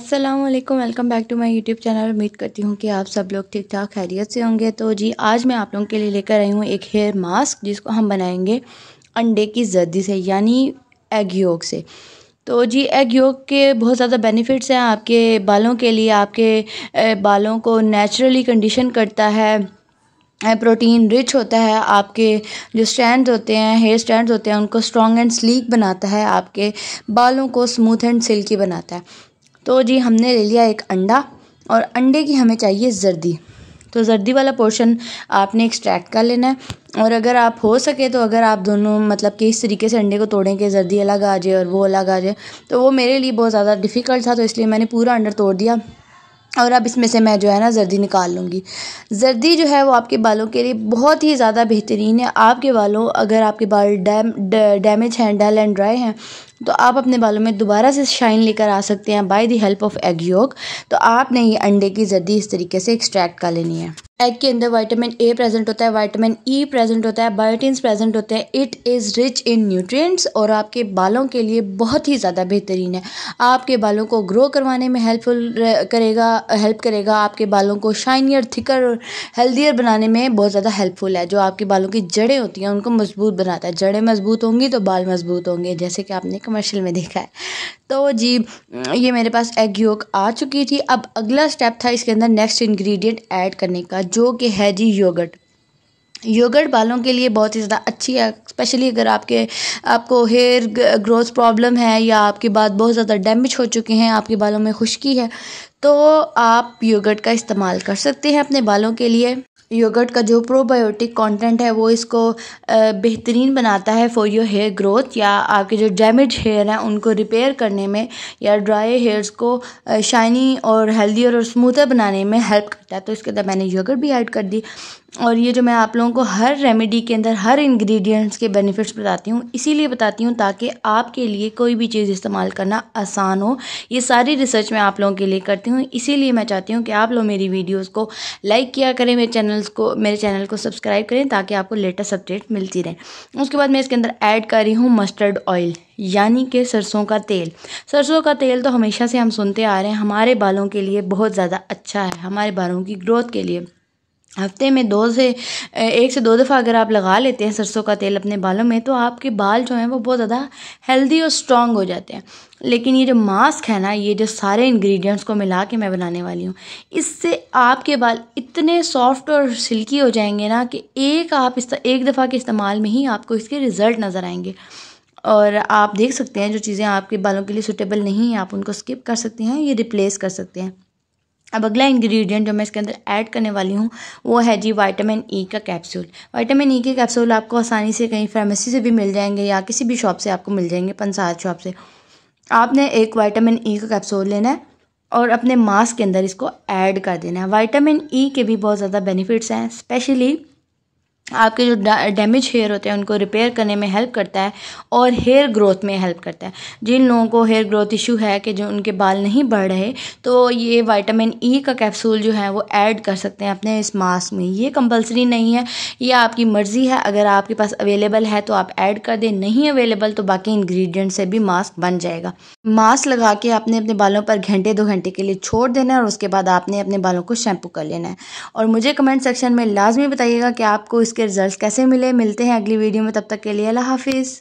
Aslam welcome back to my YouTube channel उम्मीद करती हूँ कि आप सब लोग ठीक ठाक खैरियत से होंगे तो जी आज मैं आप लोगों के लिए लेकर आई हूँ एक हेयर मास्क जिसको हम बनाएंगे अंडे की जर्दी से यानी एग योग से तो जी एग योग के बहुत ज़्यादा बेनिफिट्स हैं आपके बालों के लिए आपके बालों को नेचुरली कंडीशन करता है प्रोटीन रिच होता है आपके जो स्टैंड होते हैं हेयर स्टैंड होते हैं उनको स्ट्रॉन्ग एंड स्लीक बनाता है आपके बालों को स्मूथ एंड सिल्की बनाता है तो जी हमने ले लिया एक अंडा और अंडे की हमें चाहिए जर्दी तो जर्दी वाला पोर्शन आपने एक्सट्रैक्ट कर लेना है और अगर आप हो सके तो अगर आप दोनों मतलब कि इस तरीके से अंडे को तोड़ें कि जर्दी अलग आ जाए और वो अलग आ जाए तो वो मेरे लिए बहुत ज़्यादा डिफ़िकल्ट था तो इसलिए मैंने पूरा अंडा तोड़ दिया और अब इसमें से मैं जो है ना जर्दी निकाल लूँगी जर्दी जो है वो आपके बालों के लिए बहुत ही ज़्यादा बेहतरीन है आपके बालों अगर आपके बाल डैम डैमेज हैं डल एंड ड्राई हैं तो आप अपने बालों में दोबारा से शाइन लेकर आ सकते हैं by the help of egg yolk तो आपने ये अंडे की जर्दी इस तरीके से एक्सट्रैक्ट कर लेनी है एग के अंदर वाइटामिन ए प्रेजेंट होता है वाइटामिन ई प्रेजेंट होता है बायोटीन्स प्रेजेंट होते हैं it is rich in nutrients और आपके बालों के लिए बहुत ही ज़्यादा बेहतरीन है आपके बालों को ग्रो करवाने में हेल्पफुल करेगा हेल्प करेगा आपके बालों को शाइनियर थिकर और हेल्दियर बनाने में बहुत ज़्यादा हेल्पफुल है जो आपके बालों की जड़ें होती हैं उनको मजबूत बनाता है जड़ें मजबूत होंगी तो बाल मजबूत होंगे जैसे कि आपने कमर्शियल में देखा है तो जी ये मेरे पास एग योग आ चुकी थी अब अगला स्टेप था इसके अंदर नेक्स्ट इन्ग्रीडियंट ऐड करने का जो कि है जी योगर्ट योगर्ट बालों के लिए बहुत ही ज़्यादा अच्छी है स्पेशली अगर आपके आपको हेयर ग्रोथ प्रॉब्लम है या आपके बाल बहुत ज़्यादा डैमेज हो चुके हैं आपके बालों में खुश्की है तो आप योगर्ट का इस्तेमाल कर सकते हैं अपने बालों के लिए योगर्ट का जो प्रोबायोटिक कंटेंट है वो इसको बेहतरीन बनाता है फॉर योर हेयर ग्रोथ या आपके जो डैमेज हेयर हैं उनको रिपेयर करने में या ड्राई हेयर्स को शाइनी और हेल्दी और स्मूथर बनाने में हेल्प करता है तो इसके अंदर मैंने योगर्ट भी ऐड कर दी और ये जो मैं आप लोगों को हर रेमेडी के अंदर हर इंग्रेडिएंट्स के बेनिफिट्स बताती हूँ इसीलिए बताती हूँ ताकि आपके लिए कोई भी चीज़ इस्तेमाल करना आसान हो ये सारी रिसर्च मैं आप लोगों के लिए करती हूँ इसीलिए मैं चाहती हूँ कि आप लोग मेरी वीडियोस को लाइक किया करें मेरे चैनल्स को मेरे चैनल को सब्सक्राइब करें ताकि आपको लेटेस्ट अपडेट मिलती रहे उसके बाद मैं इसके अंदर ऐड कर रही हूँ मस्टर्ड ऑयल यानी कि सरसों का तेल सरसों का तेल तो हमेशा से हम सुनते आ रहे हैं हमारे बालों के लिए बहुत ज़्यादा अच्छा है हमारे बालों की ग्रोथ के लिए हफ्ते में दो से एक से दो दफ़ा अगर आप लगा लेते हैं सरसों का तेल अपने बालों में तो आपके बाल जो हैं वो बहुत ज़्यादा हेल्दी और स्ट्रांग हो जाते हैं लेकिन ये जो मास्क है ना ये जो सारे इंग्रेडिएंट्स को मिला के मैं बनाने वाली हूँ इससे आपके बाल इतने सॉफ्ट और सिल्की हो जाएंगे ना कि एक आप इस एक दफ़ा के इस्तेमाल में ही आपको इसके रिज़ल्ट नज़र आएंगे और आप देख सकते हैं जो चीज़ें आपके बालों के लिए सुटेबल नहीं है आप उनको स्किप कर सकते हैं ये रिप्लेस कर सकते हैं अब अगला इंग्रेडिएंट जो मैं इसके अंदर ऐड करने वाली हूँ वो है जी वाइटामिन ई e का कैप्सूल वाइटामिन ई के कैप्सूल आपको आसानी से कहीं फार्मेसी से भी मिल जाएंगे या किसी भी शॉप से आपको मिल जाएंगे पंसार शॉप से आपने एक वाइटामिन ई e का कैप्सूल लेना है और अपने मास्क के अंदर इसको ऐड कर देना है वाइटामिन ई e के भी बहुत ज़्यादा बेनिफिट्स हैं स्पेशली आपके जो डैमेज हेयर होते हैं उनको रिपेयर करने में हेल्प करता है और हेयर ग्रोथ में हेल्प करता है जिन लोगों को हेयर ग्रोथ इशू है कि जो उनके बाल नहीं बढ़ रहे तो ये विटामिन ई e का कैप्सूल जो है वो ऐड कर सकते हैं अपने इस मास्क में ये कंपलसरी नहीं है ये आपकी मर्ज़ी है अगर आपके पास अवेलेबल है तो आप ऐड कर दें नहीं अवेलेबल तो बाकी इन्ग्रीडियंट से भी मास्क बन जाएगा मास्क लगा के आपने अपने बालों पर घंटे दो घंटे के लिए छोड़ देना है और उसके बाद आपने अपने बालों को शैम्पू कर लेना है और मुझे कमेंट सेक्शन में लाजमी बताइएगा कि आपको इस उसके रिजल्ट कैसे मिले मिलते हैं अगली वीडियो में तब तक के लिए अल्लाह हाफिज़